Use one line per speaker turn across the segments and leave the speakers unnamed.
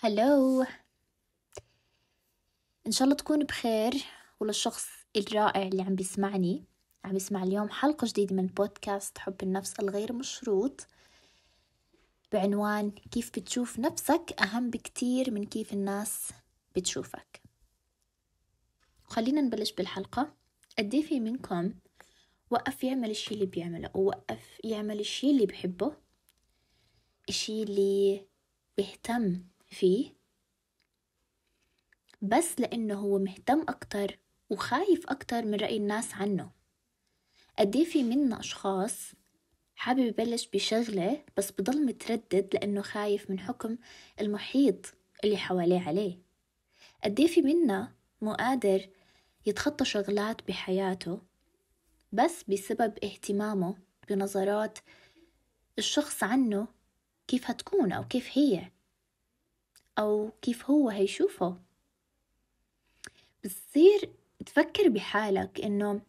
هلو ان شاء الله تكون بخير وللشخص الرائع اللي عم بيسمعني عم بيسمع اليوم حلقة جديدة من بودكاست حب النفس الغير مشروط بعنوان كيف بتشوف نفسك أهم بكتير من كيف الناس بتشوفك خلينا نبلش بالحلقة قد إيه في منكم وقف يعمل الشي اللي بيعمله ووقف يعمل الشي اللي بحبه الشي اللي بيهتم فيه بس لأنه هو مهتم أكتر وخايف أكتر من رأي الناس عنه قديه في منا أشخاص حابب يبلش بشغلة بس بضل متردد لأنه خايف من حكم المحيط اللي حواليه عليه قديه في منا مو قادر يتخطى شغلات بحياته بس بسبب اهتمامه بنظرات الشخص عنه كيف هتكون أو كيف هي أو كيف هو هيشوفه بتصير تفكر بحالك إنه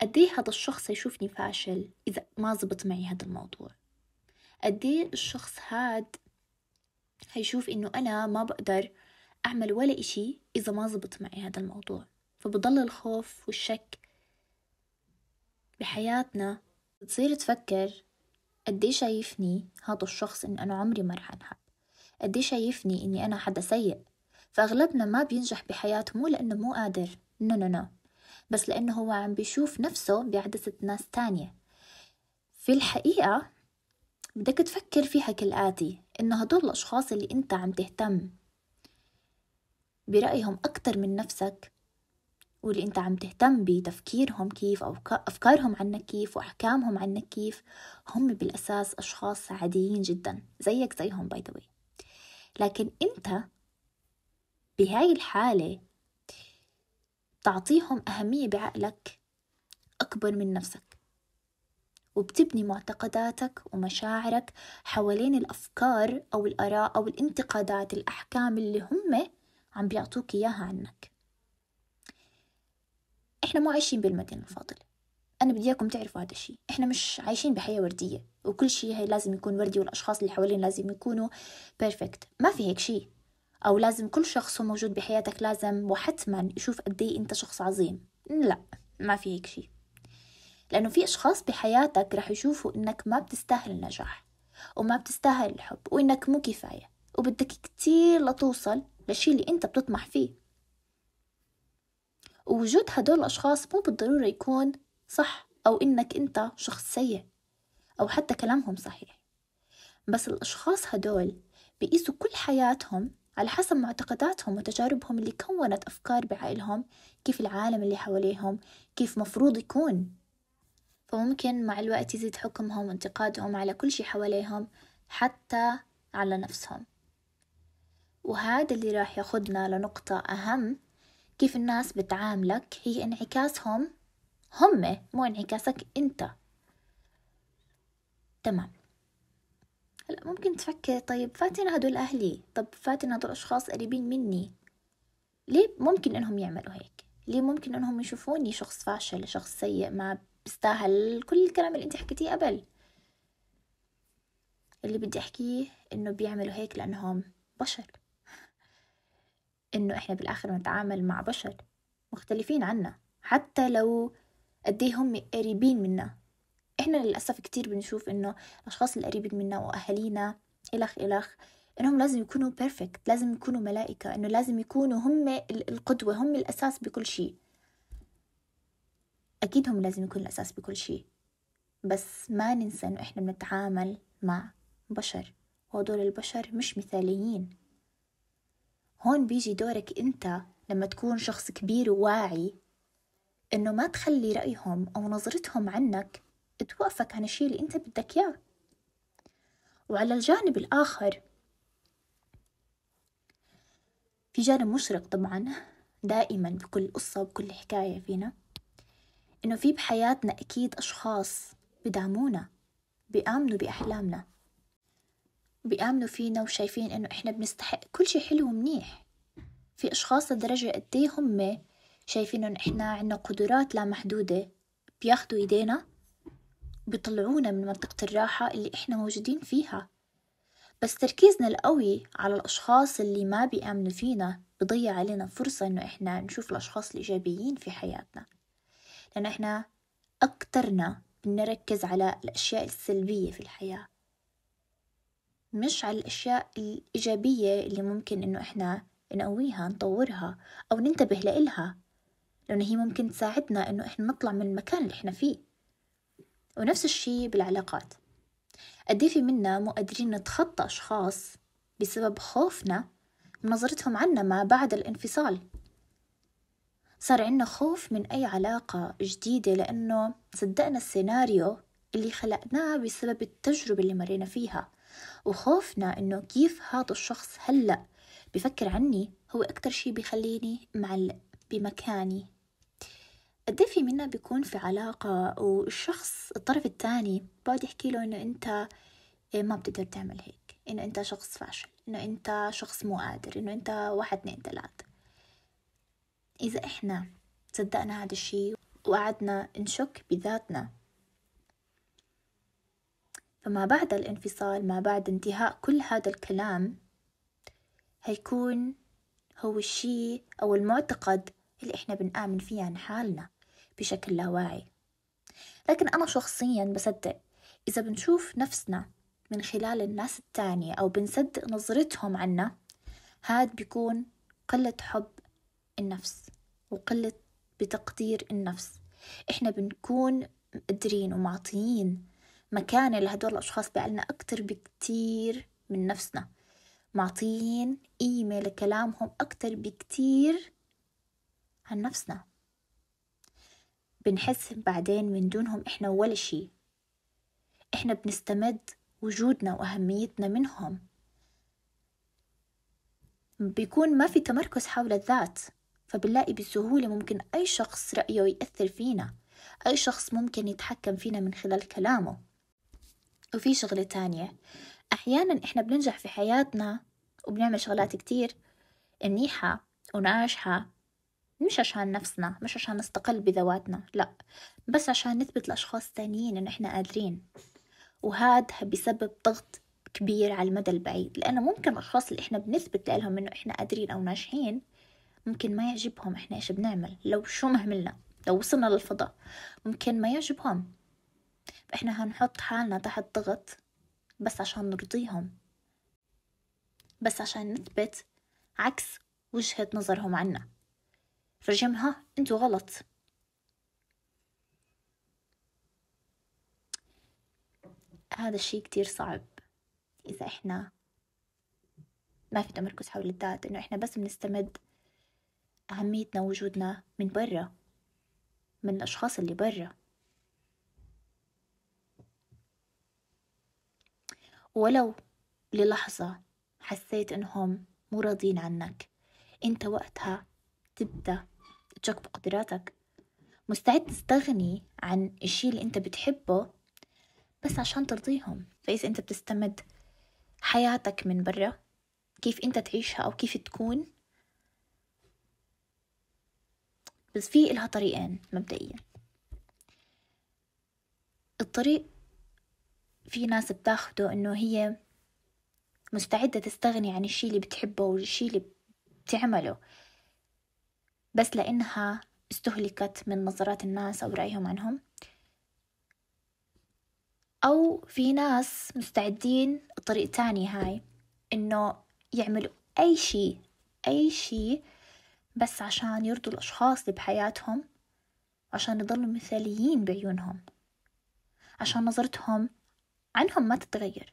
قديه هذا الشخص يشوفني فاشل إذا ما زبط معي هذا الموضوع قديه الشخص هاد هيشوف إنه أنا ما بقدر أعمل ولا إشي إذا ما زبط معي هذا الموضوع فبضل الخوف والشك بحياتنا بتصير تفكر قديه شايفني هذا الشخص إن أنا عمري ما رح أنحب قد شايفني اني انا حدا سيء فاغلبنا ما بينجح بحياته مو لانه مو قادر نو نو نو بس لانه هو عم بيشوف نفسه بعدسة ناس تانية في الحقيقة بدك تفكر فيها كالآتي إنه هدول الأشخاص اللي أنت عم تهتم برأيهم أكتر من نفسك واللي أنت عم تهتم بتفكيرهم كيف أو أفكارهم عنك كيف وأحكامهم عنك كيف هم بالأساس أشخاص عاديين جدا زيك زيهم باي ذا لكن أنت بهاي الحالة تعطيهم أهمية بعقلك أكبر من نفسك وبتبني معتقداتك ومشاعرك حوالين الأفكار أو الآراء أو الانتقادات الأحكام اللي هم عم بيعطوك إياها عنك إحنا مو عايشين بالمدينة الفاضلة انا بدي اياكم تعرفوا هذا الشيء احنا مش عايشين بحياه ورديه وكل شيء هي لازم يكون وردي والاشخاص اللي حوالين لازم يكونوا بيرفكت ما في هيك شيء او لازم كل شخص هو موجود بحياتك لازم وحتما يشوف قد ايه انت شخص عظيم لا ما في هيك شيء لانه في اشخاص بحياتك رح يشوفوا انك ما بتستاهل النجاح وما بتستاهل الحب وانك مو كفايه وبدك كتير لتوصل للشي اللي انت بتطمح فيه ووجود هدول الاشخاص مو بالضروره يكون صح أو إنك أنت شخص سيء أو حتى كلامهم صحيح بس الأشخاص هدول بيقيسوا كل حياتهم على حسب معتقداتهم وتجاربهم اللي كونت أفكار بعقلهم كيف العالم اللي حواليهم كيف مفروض يكون فممكن مع الوقت يزيد حكمهم وانتقادهم على كل شي حواليهم حتى على نفسهم وهذا اللي راح ياخدنا لنقطة أهم كيف الناس بتعاملك هي انعكاسهم هم مو انعكاسك انت تمام هلا ممكن تفكر طيب فاتن هدول اهلي طب فاتن هدول اشخاص قريبين مني ليه ممكن انهم يعملوا هيك ليه ممكن انهم يشوفوني شخص فاشل شخص سيء ما بستاهل كل الكلام اللي انت حكيتيه قبل اللي بدي احكيه انه بيعملوا هيك لانهم بشر انه احنا بالاخر بنتعامل مع بشر مختلفين عنا حتى لو قد هم قريبين منا احنا للاسف كتير بنشوف انه الاشخاص القريبين منا واهالينا الخ الخ انهم لازم يكونوا بيرفكت لازم يكونوا ملائكه انه لازم يكونوا هم القدوه هم الاساس بكل شيء اكيد هم لازم يكونوا الاساس بكل شيء بس ما ننسى انه احنا بنتعامل مع بشر وهدول البشر مش مثاليين هون بيجي دورك انت لما تكون شخص كبير وواعي إنه ما تخلي رأيهم أو نظرتهم عنك توقفك عن الشيء اللي أنت بدك إياه وعلى الجانب الآخر في جانب مشرق طبعا دائما بكل قصة وبكل حكاية فينا إنه في بحياتنا أكيد أشخاص بدعمونا بيآمنوا بأحلامنا بيآمنوا فينا وشايفين إنه إحنا بنستحق كل شيء حلو ومنيح في أشخاص لدرجة قد إيه هم شايفين ان احنا عنا قدرات لا محدودة بياخدوا ايدينا بيطلعونا من منطقة الراحة اللي احنا موجودين فيها بس تركيزنا القوي على الأشخاص اللي ما بيأمنوا فينا بضيع علينا فرصة إنه إحنا نشوف الأشخاص الإيجابيين في حياتنا لأن إحنا أكترنا بنركز على الأشياء السلبية في الحياة مش على الأشياء الإيجابية اللي ممكن إنه إحنا نقويها نطورها أو ننتبه لإلها لأن هي ممكن تساعدنا إنه إحنا نطلع من المكان اللي إحنا فيه ونفس الشي بالعلاقات قد إيه في منا مو قادرين نتخطى أشخاص بسبب خوفنا من نظرتهم عنا ما بعد الانفصال صار عنا خوف من أي علاقة جديدة لأنه صدقنا السيناريو اللي خلقناه بسبب التجربة اللي مرينا فيها وخوفنا إنه كيف هذا الشخص هلأ بفكر عني هو أكتر شي بيخليني معلق بمكاني قد في منا بيكون في علاقة والشخص الطرف الثاني بقعد يحكي له إنه أنت آه، ما بتقدر تعمل هيك إنه أنت شخص فاشل إنه أنت شخص مو قادر إنه أنت واحد اتنين تلاتة إذا إحنا صدقنا هذا الشي وقعدنا نشك بذاتنا فما بعد الانفصال ما بعد انتهاء كل هذا الكلام هيكون هو الشي أو المعتقد اللي إحنا بنآمن فيه عن حالنا بشكل لاواعي لكن أنا شخصيا بصدق إذا بنشوف نفسنا من خلال الناس التانية أو بنصدق نظرتهم عنا هاد بيكون قلة حب النفس وقلة بتقدير النفس إحنا بنكون مقدرين ومعطيين مكانة لهدول الأشخاص بعقلنا أكتر بكتير من نفسنا معطيين قيمة لكلامهم أكتر بكتير عن نفسنا بنحس بعدين من دونهم إحنا ولا شي إحنا بنستمد وجودنا وأهميتنا منهم بيكون ما في تمركز حول الذات فبنلاقي بسهولة ممكن أي شخص رأيه يأثر فينا أي شخص ممكن يتحكم فينا من خلال كلامه وفي شغلة تانية أحيانا إحنا بننجح في حياتنا وبنعمل شغلات كتير منيحة وناجحة مش عشان نفسنا مش عشان نستقل بذواتنا لا بس عشان نثبت لأشخاص تانيين إنه إحنا قادرين وهذا بسبب ضغط كبير على المدى البعيد لأنه ممكن الأشخاص اللي إحنا بنثبت لهم إنه إحنا قادرين أو ناجحين ممكن ما يعجبهم إحنا إيش بنعمل لو شو ما عملنا لو وصلنا للفضاء ممكن ما يعجبهم فإحنا هنحط حالنا تحت ضغط بس عشان نرضيهم بس عشان نثبت عكس وجهة نظرهم عنا فرجمها انتوا غلط هذا الشيء كتير صعب إذا إحنا ما في تمركز حول الذات إنه إحنا بس بنستمد أهميتنا ووجودنا من برا من الأشخاص اللي برا ولو للحظة حسيت إنهم مو راضين عنك أنت وقتها تبدأ بتثقك بقدراتك مستعد تستغني عن الشي اللي انت بتحبه بس عشان ترضيهم فإذا انت بتستمد حياتك من برا كيف انت تعيشها أو كيف تكون بس في إلها طريقين مبدئيا الطريق في ناس بتاخده إنه هي مستعدة تستغني عن الشي اللي بتحبه والشي اللي بتعمله بس لأنها استهلكت من نظرات الناس أو رأيهم عنهم أو في ناس مستعدين الطريق تاني هاي إنه يعملوا أي شيء أي شيء بس عشان يرضوا الأشخاص اللي بحياتهم عشان يضلوا مثاليين بعيونهم عشان نظرتهم عنهم ما تتغير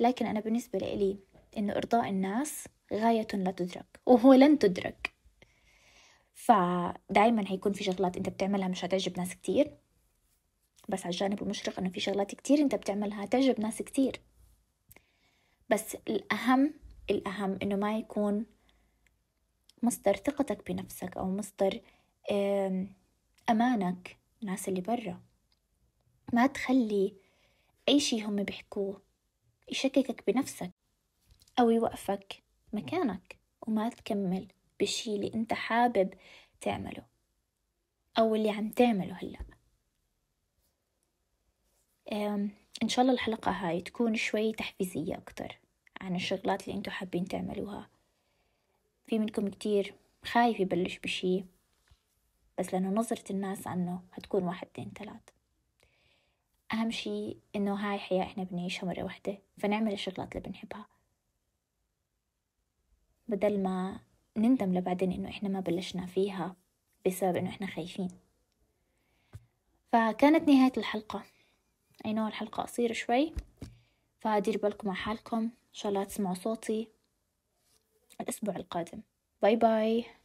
لكن أنا بالنسبة لي إنه إرضاء الناس غاية لا تدرك وهو لن تدرك فدائما هيكون في شغلات انت بتعملها مش هتعجب ناس كتير بس على الجانب المشرق انه في شغلات كتير انت بتعملها تعجب ناس كتير بس الاهم الاهم انه ما يكون مصدر ثقتك بنفسك او مصدر امانك الناس اللي برا ما تخلي اي شي هم بيحكوه يشككك بنفسك او يوقفك مكانك وما تكمل بالشي اللي انت حابب تعمله او اللي عم تعمله هلا ان شاء الله الحلقة هاي تكون شوي تحفيزية اكتر عن الشغلات اللي انتو حابين تعملوها في منكم كتير خايف يبلش بشي بس لأنه نظرة الناس عنه هتكون واحد اتنين تلات أهم شي إنه هاي حياة إحنا بنعيشها مرة واحدة فنعمل الشغلات اللي بنحبها بدل ما نندم لبعدين إنه إحنا ما بلشنا فيها بسبب إنه إحنا خايفين فكانت نهاية الحلقة أي نوع الحلقة قصيرة شوي فدير بالكم على حالكم إن شاء الله تسمعوا صوتي الأسبوع القادم باي باي